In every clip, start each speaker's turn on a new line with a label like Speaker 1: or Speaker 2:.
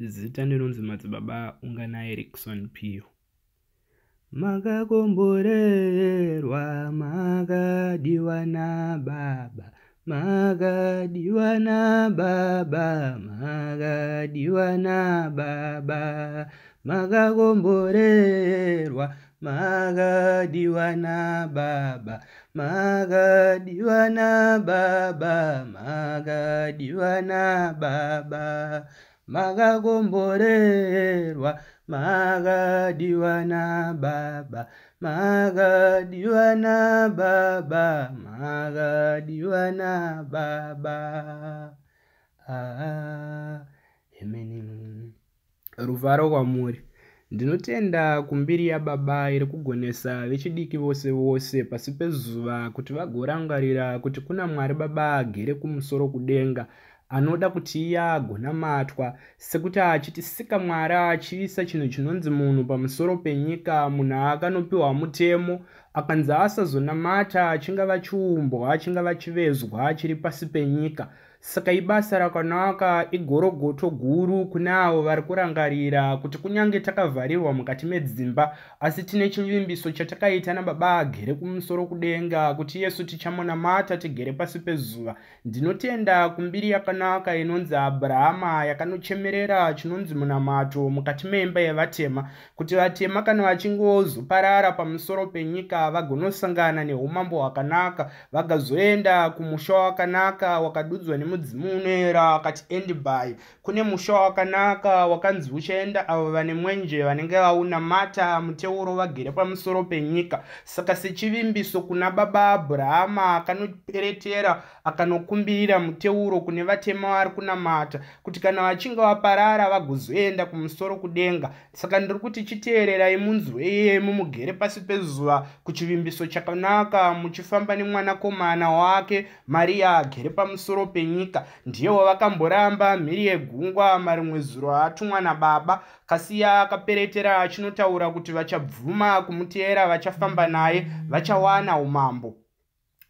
Speaker 1: zita ndinonzi madzibaba unganaerikson piyo
Speaker 2: makakomborerwa makadiwa nababa makadiwa nababa makadiwa nababa makakomborerwa makadiwa nababa makadiwa nababa makadiwa nababa maka makakomborerwa makadiwa nababa makadiwa nababa makadiwa nababa emeni ah, ruvaro kwamuri ndinotenda kumbiri yababa
Speaker 1: iri kugonesa vechidiki vose vose pasi pezuva kuti vagorangarira kuti kuna mwari baba agere kumusoro kudenga anoda kuti iye agonamatwa sekuti achitisika mwari achiisa chinhu chinonzi munhu pamusoro penyika munhu akanopiwa mutemo akanzi asazonamata achingava chiumbwa achingava chivezwa chiri pasi penyika saka ibasa rakanaka igorogoto guru kune avo vari kurangarira kuti kunyange takavharirwa mukati medzimba asi tine chivimbiso chatakaita nababa agere kumusoro kudenga kuti yesu tichamunamata tigere pasi pezuva ndinotenda kumbiri yakanaka inonzi abrahama yakanochemerera chinonzi munamato mukati meimba yevatema kuti vatema kana vachingozoparara pamusoro penyika vagonosangana neumambo hwakanaka vagazoenda kumusha wakanaka wakadudzwa nemudzimu unoera akati endby kune musha wakanaka wakanzi uchaenda avo vane mwenje vanenge vaunamata muteuro vagere pamusoro penyika saka sechivimbiso kuna baba abrahama akanoperetera akanokumbirira muteuro kune vatema vari kunamata kuti kana vachinge vaparara vagozoenda kumusoro kudenga saka ndiri kuti chiteererai munzwe iyemu mugere pasi pezuva kuchivimbiso chakanaka muchifamba nemwanakomana wake mariya agere pamusoro penyika ndiyewo vakamboramba mhiri yegungwa marimwe zuro aatumwa nababa kasiya akaperetera achinotaura kuti vachabvuma kumuteera vachafamba naye vachawana umambo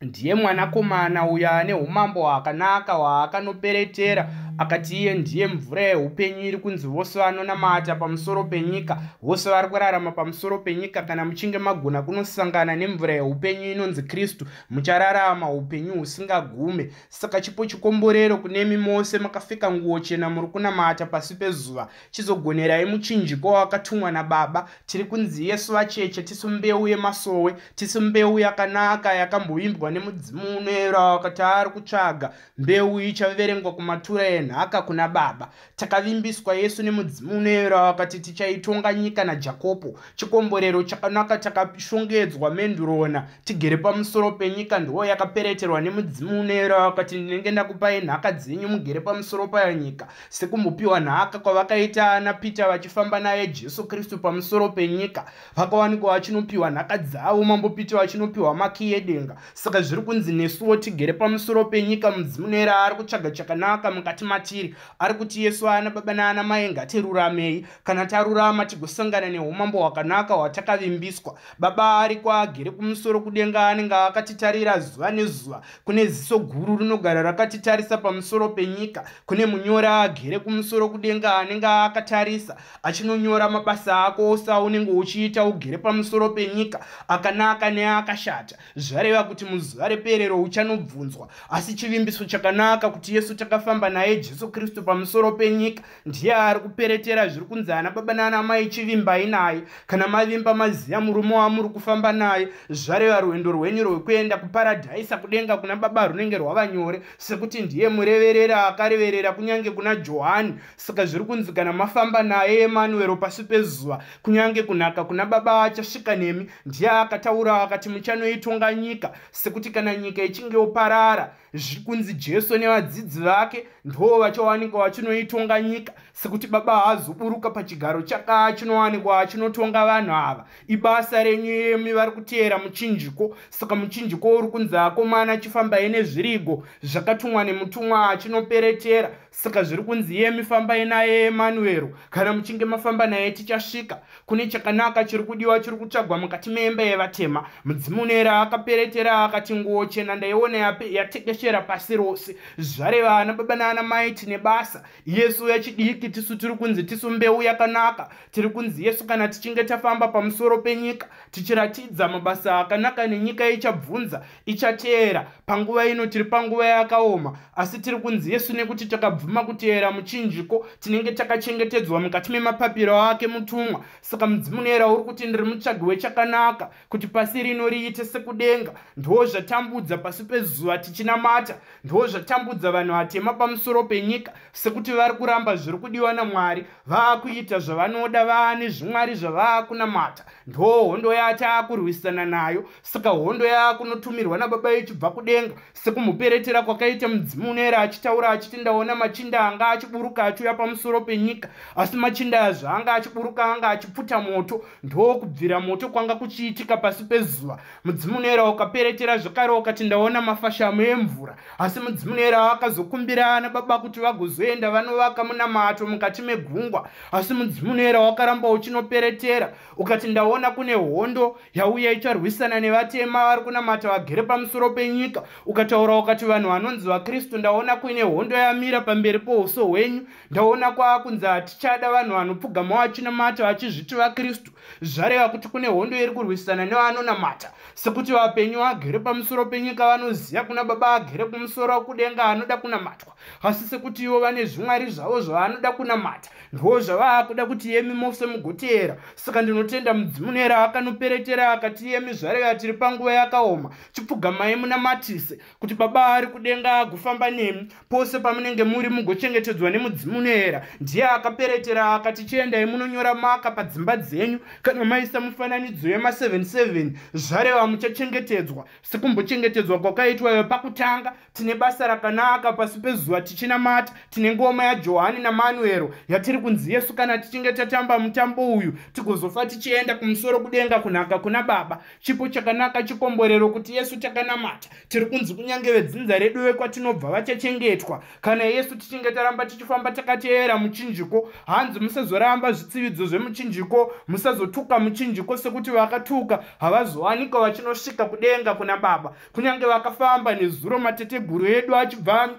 Speaker 1: ndiye mwanakomana uyo ane umambo hwakanaka hwaakanoperetera akati iye ndiye mvura yeupenyu iri kunzi vose vanonamata pamusoro penyika vose vari kurarama pamusoro penyika kana muchinge magona kunosangana nemvura yeupenyu inonzi kristu muchararama upenyu husingagume saka chipo chikomborero kunemi mose makafika nguo chena muri kunamata pasi pezuva chizogonerai muchinjiko wakatumwa nababa tiri kunzi yesu vacheche tisu mbeu yemasowe tisu mbeu yakanaka yakamboimbwa nemudzimu unoyerawo akati ari kutsvaga mbeu ichaverengwa kumatura enhu nenhaka kuna baba takavimbiswa yesu nemudzimu unoyera wakati tichaitonga nyika najakopo chikomborero chakanaka takashongedzwa menduroona tigere pamusoro penyika ndiwo yakapereterwa nemudzimu unoyera wakati ndinenge ndakupai nhaka dzenyu mugere pamusoro payo nyika sekumbopiwa nhaka kwavakaita ana peter vachifamba naye jesu kristu pamusoro penyika vakawanikwa vachinopiwa nhaka dzavo mambo peter vachinopiwa maki yedenga saka zviri kunzi nesuwo tigere pamusoro penyika mudzimu unoyera ari kutsvaga chakanaka mukati matiri ari kuti yesu ana baba naana mai ngatiruramei kana tarurama tigosangana neumambo hwakanaka hwatakavimbiswa baba ariko agere kumusoro kudenga anenge akatitarira zuva nezuva kune ziso guru rinogara rakatitarisa pamusoro penyika kune munyora agere kumusoro kudenga anenge akatarisa achinonyora mabasa ako osa unenge uchiita ugere pamusoro penyika akanaka neakashata zvareva kuti muzuva reperero uchanobvunzwa asi chivimbiso chakanaka kuti yesu takafamba naye jesu kristu pamusoro penyika ndiye ari kuperetera zviri kunzi ana baba naana mai chivimbai naye kana mavimba maziya murume wamuri kufamba naye zvareva rwendo rwenyu rwekuenda kuparadhaisa kudenga kuna baba runenge rwava nyore sekuti ndiye mureverera akareverera kunyange kuna johani saka zviri kunzi kana mafamba naye emanuero pasi pezuva kunyange kunaka kuna baba achasvika nemi ndiye akataurawo akati muchanoitonga nyika sekuti kana nyika ichinge oparara zvikunzi jesu nevadzidzi vake ndo ndovachowanikwa vachinoitonga nyika sekuti baba hazoburuka pachigaro chaka chinowanikwa chinotonga vanhu ava ibasa renyu yemi vari kuteera muchinjiko saka muchinjiko uri kunzi akomana achifambai nezvirigo zvakatumwa nemutumwa achinoperetera saka zviri kunzi yemi fambai naye emanuero kana muchinge mafamba naye tichasvika kune chakanaka chiri kudiwa chiri kutsvagwa mukati meemba yevatema mudzimunera akaperetera akati nguo chena ndaiona yatekeshera pasi rose zvarevana baba naana mai tine basa yesu yachidiki vadiki tisu tiri kunzi tisu mbeu yakanaka tiri kunzi yesu kana tichinge tafamba pamusoro penyika tichiratidza mabasa akanaka nenyika ichabvunza ichateera panguva ino tiri panguva yakaoma asi tiri kunzi yesu nekuti takabvuma kuteera muchinjiko tinenge takachengetedzwa mukati memapapiro ake mutumwa saka mudzimunera uri kuti ndiri mutsvagi wechakanaka kuti pasi rino riite sekudenga ndoo zvatambudza pasi pezuva tichinamata ndoo zvatambudza vanhu vatema pamusoro penyika sekuti vari kuramba zviri ku vanodiwa namwari vaakuita zvavanoda vaane zvimwari zvavaakunamata ndo hondo yacho akurwisana nayo saka hondo yaakunotumirwa nababa ichibva kudenga sekumuperetera kwakaita mudzimu unoera achitaura achiti ndaona machinda anga achiburuka achiuya pamusoro penyika asi machinda yazvo anga achiburuka anga achipfuta moto ndo kubvira moto kwanga kuchiitika pasi pezuva mudzimu unoera ukaperetera zvakare ukati ndaona mafashamo emvura asi mudzimu unoera akazokumbira ana baba kuti vagozoenda vanovaka munamato chato mukati megungwa asi mudzimunoera wakaramba uchinoperetera ukati ndaona kune hondo yauya icharwisana nevatema vari kunamata vagere pamusoro penyika ukataura ukati vanhu vanonzi vakristu ndaona kuine hondo yamira pamberi pouso hwenyu ndaona kwaakunzi hatichada vanhu vanopfugama vachinamata vachizviti vakristu zvareva kuti kune hondo iri kurwisana nevanonamata sekuti vapenyu vagere pamusoro penyika vanoziva kuna baba agere kumusoro wekudenga anoda kunamatwa asi sekuti ivo vane zvimwari zvavo zvavanoda kunamata ndivo zvavaa kuda kuti yemi mose mugoteera saka ndinotenda mudzimu nera akanoperetera akati yemi zvareva tiri panguva yakaoma chipfugamai munamatise kuti baba ari kudenga agofamba nemi pose pamunenge muri mugochengetedzwa nemudzimu nera ndiye akaperetera akati chiendai munonyora maka padzimba dzenyu kana maisa mufananidzo yema77 zvareva muchachengetedzwa sekumbochengetedzwa kwakaitwa iyo pakutanga tine basa rakanaka pasi pezuva tichinamata tine ngoma yajohani namanuero yatiri kunzi yesu kana tichinge tatamba mutambo uyu tigozofa tichienda kumusoro kudenga kunhaka kuna baba chipo chakanaka chikomborero kuti yesu takanamata tiri kunzi kunyange vedzinza redu vekwatinobva vachachengetwa kana yesu tichinge taramba tichifamba takateera muchinjiko hanzi musazoramba zvitsividzo zvemuchinjiko musazo vakazotuka muchinji kwose kuti vakatuka havazowanika vachinosvika kudenga kuna baba kunyange vakafamba nezuro matete guru edu achibva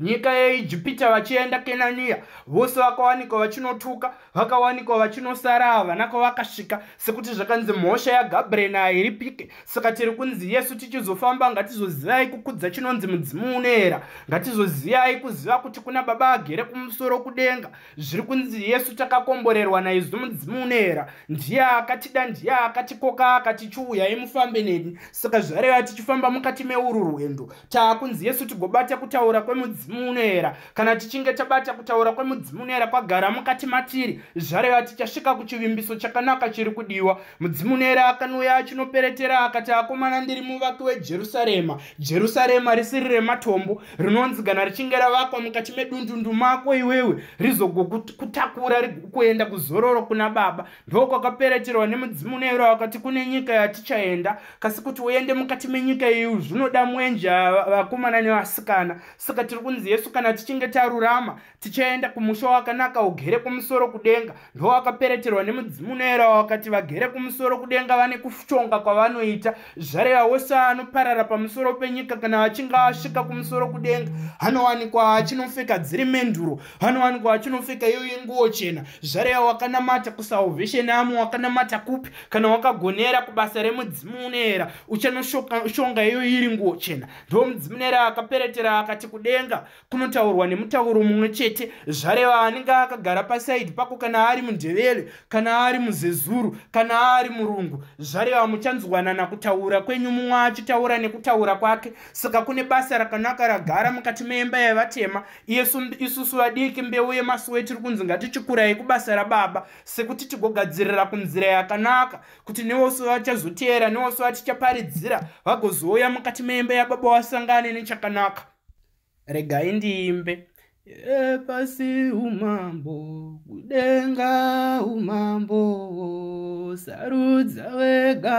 Speaker 1: nyika yeijipita vachienda kenaniya vose vakawanikwa vachinotuka vakawanikwa vachinosara havana kwavakasvika sekuti zvakanzi mhosva yagabhureni hairipike saka tiri kunzi yesu tichizofamba ngatizozivai kukudza chinonzi mudzimu unoera ngatizozivai kuziva kuti kuna baba agere kumusoro kudenga zviri kunzi yesu takakomborerwa naizvo mudzimu unoera ndiye akatida ndiye akatikoka akatichiuyai mufambe neni saka zvareva tichifamba mukati meuru rwendo taakunzi yesu tigobata kutaura kwemudzimu mudzimu unoera kana tichinge tabata kutaura kwemudzimu unoera kwagara mukati matiri zvareva tichasvika kuchivimbiso chakanaka chiri kudiwa mudzimu unoera akanouya achinoperetera akati akomana ndiri muvaki wejerusarema jerusarema risiri rematombo rinonzi kana richinge ravakwa mukati medundundu mako iwewe rizogokutakura kuenda kuzororo kuna baba ndokwakapereterwa nemudzimu unoera akati kune nyika yatichaenda kasi kuti uende mukati menyika iyi zvinoda mwenje vakomana nevasikana saka tiri kunzi hanzi yesu kana tichinge tarurama tichaenda kumusha wakanaka ugere kumusoro kudenga ndo wakapereterwa nemudzimunoera wakati vagere kumusoro kudenga vane kuchonga kwavanoita zvareva wose anoparara pamusoro penyika kana achinge asvika kumusoro kudenga anowanikwa achinopfeka dziri menduro anowanikwa achinopfeka iyoyi nguo chena zvareva wakanamata kusalvation amo wakanamata kupi kana wakagonera kubasa remudzimunoera uchanoshonga iyoyi iri nguo chena ndo mudzimunera akaperetera akati kudenga kunotaurwa nemutauro mumwe chete zvareva anenge akagara pasaidhi pako kana ari mundevere kana ari muzezuru kana ari murungu zvareva muchanzwanana kutaura kwenyu mumwe achitaura nekutaura kwake saka kune basa rakanaka ragara mukati meimba yevatema isusu vadiki mbeu yemasuwe tiri kunzi ngatichikurai kubasa rababa sekuti tigogadzirira kunzira yakanaka kuti nevose vachazoteera nevose vatichaparidzira vagozouya mukati meimba yababa vasangane nechakanaka regai ndiimbe
Speaker 2: epasi umambo kudenga umambo sarudza wega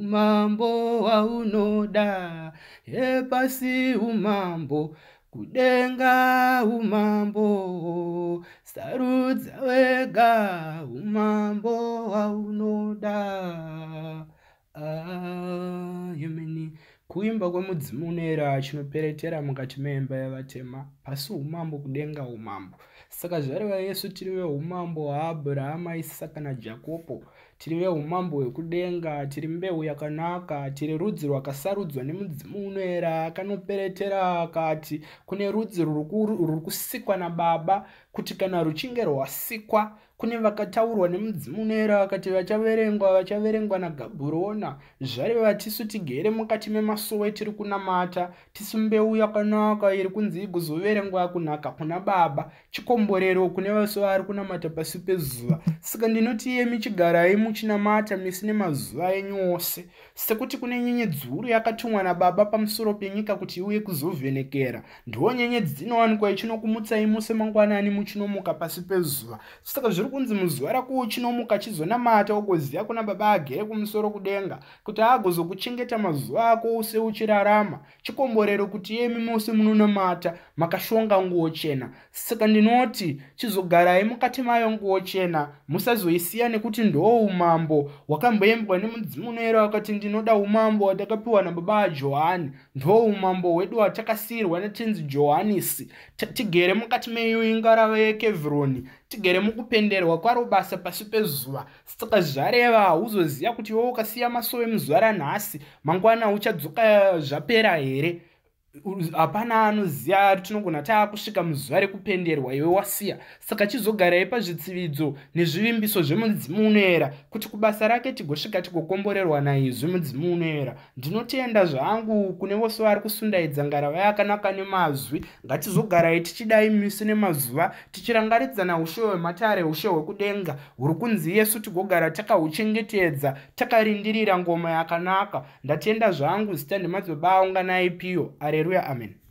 Speaker 2: umambo waunoda epasi umambo kudenga umambo sarudza wega umambo waunoda kuimba kwemudzimu unoera
Speaker 1: chinoperetera mukati meimba yevatema pasi umambo kudenga umambo saka zvari vayesu tiri veumambo hwaabhurahama isisaka najakobho tiri veumambo hwekudenga tiri mbeu yakanaka tiri rudzi rwakasarudzwa nemudzimu unoera akanoperetera akati kune rudzi rurikusikwa nababa kuti kana ruchinge rwasikwa kune vakataurwa nemudzimunera vakati vachaverengwa vachaverengwa nagabhurona zvareva tisu tigere mukati memasuwa etiri kunamata tisu mbeu yakanaka iri kunzi igozoverengwa kunhaka kuna baba chikomborero kune vasuva ari kunamata pasi pezuva saka ndinoti iye michigarai muchinamata misine mazuva enyu ose sekuti kune nyenyedziuru yakatumwa nababa pamusoro penyika kuti iuye kuzovhenekera ndiwo nyenyedzi dzinowanikwa ichinokumutsai musemangwanani mu uchinomuka pasi pezuva saka zviri kunzi muzuva rako uchinomuka chizonamata ugoziva kuna baba agere kumusoro kudenga kuti agozokuchengeta mazuva ako useuchirarama chikomborero kuti yemi mose munonamata makashonga nguo chena saka ndinoti chizogarai mukati mayo nguo chena musazoisiya nekuti ndoo umambo hwakamboembwa nemudzimu unoyera wakati ndinoda umambo watakapiwa nababa ajohani ndoo umambo hwedu hwatakasiyirwa natenzi johanisi tigere mukati meyo ingarava yavo yekevhroni tigere mukupenderwa kwaro basa pasi pezuva saka zvareva hauzoziva kuti iwe ukasiya masuo emuzuva ranhasi mangwana uchadzoka zvapera here hapana anoziva tinogona taakusvika muzuva rekupenderwa iwe wasiya saka chizogarai pazvitsividzo nezvivimbiso zvemudzimu unoera kuti kubasa rake tigosvika tigokomborerwa naizvi mudzimu unoera ndinotenda zvangu kune vose vari kusundaidza ngara vaya akanaka nemazwi ngatizogarai tichidai misi nemazuva tichirangaridzana ushe hwematare ushe hwekudenga huri kunzi yesu tigogara takahuchengetedza takarindirira ngoma yakanaka ndatenda zvangu zita ndemadzoba aunganaipiyo are area I'm in.